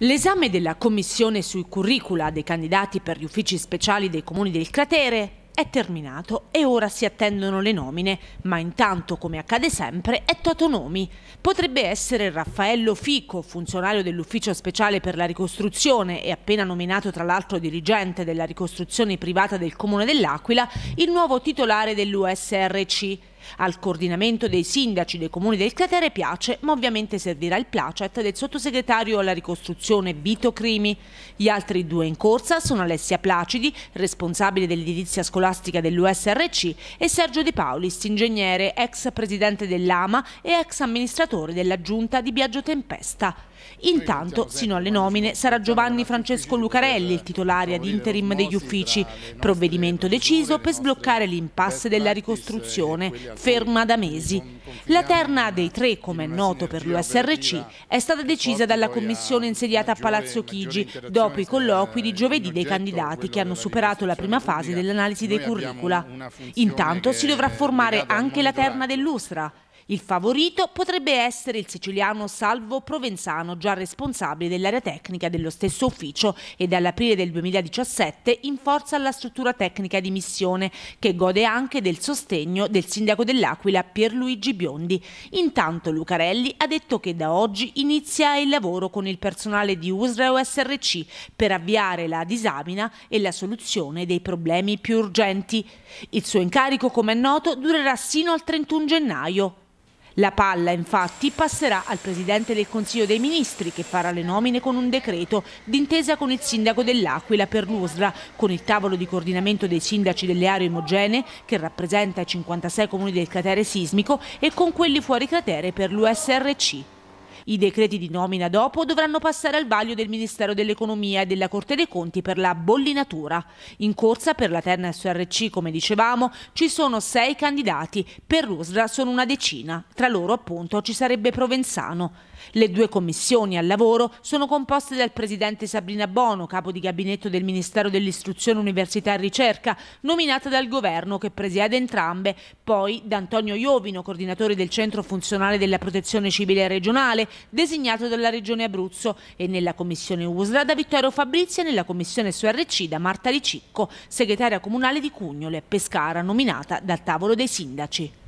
L'esame della commissione sui curricula dei candidati per gli uffici speciali dei comuni del cratere è terminato e ora si attendono le nomine, ma intanto, come accade sempre, è Toto Nomi. Potrebbe essere Raffaello Fico, funzionario dell'Ufficio Speciale per la Ricostruzione e appena nominato tra l'altro dirigente della ricostruzione privata del Comune dell'Aquila, il nuovo titolare dell'USRC. Al coordinamento dei sindaci dei comuni del cratere piace, ma ovviamente servirà il placet del sottosegretario alla ricostruzione Vito Crimi. Gli altri due in corsa sono Alessia Placidi, responsabile dell'edilizia scolastica dell'USRC, e Sergio De Paulis, ingegnere, ex presidente dell'AMA e ex amministratore della giunta di Biagio Tempesta. Intanto, sino alle nomine, sarà Giovanni Francesco Lucarelli il titolare ad interim degli uffici, provvedimento deciso per sbloccare l'impasse della ricostruzione, ferma da mesi. La terna dei tre, come è noto per l'USRC, è stata decisa dalla commissione insediata a Palazzo Chigi dopo i colloqui di giovedì dei candidati che hanno superato la prima fase dell'analisi dei curricula. Intanto si dovrà formare anche la terna dell'Ustra, il favorito potrebbe essere il siciliano Salvo Provenzano, già responsabile dell'area tecnica dello stesso ufficio e dall'aprile del 2017 in forza alla struttura tecnica di missione, che gode anche del sostegno del sindaco dell'Aquila Pierluigi Biondi. Intanto Lucarelli ha detto che da oggi inizia il lavoro con il personale di USRA e SRC per avviare la disamina e la soluzione dei problemi più urgenti. Il suo incarico, come è noto, durerà sino al 31 gennaio. La palla infatti passerà al Presidente del Consiglio dei Ministri che farà le nomine con un decreto d'intesa con il Sindaco dell'Aquila per l'USRA, con il tavolo di coordinamento dei sindaci delle aree omogenee che rappresenta i 56 comuni del cratere sismico e con quelli fuori cratere per l'USRC. I decreti di nomina dopo dovranno passare al vaglio del Ministero dell'Economia e della Corte dei Conti per la bollinatura. In corsa per la terna SRC, come dicevamo, ci sono sei candidati, per l'USRA sono una decina, tra loro appunto ci sarebbe Provenzano. Le due commissioni al lavoro sono composte dal presidente Sabrina Bono, capo di gabinetto del Ministero dell'Istruzione, Università e Ricerca, nominata dal governo che presiede entrambe, poi da Antonio Iovino, coordinatore del Centro Funzionale della Protezione Civile Regionale, designato dalla Regione Abruzzo e nella Commissione USRA da Vittorio Fabrizia e nella Commissione SRC da Marta Ricicco, segretaria comunale di Cugnole, Pescara, nominata dal tavolo dei sindaci.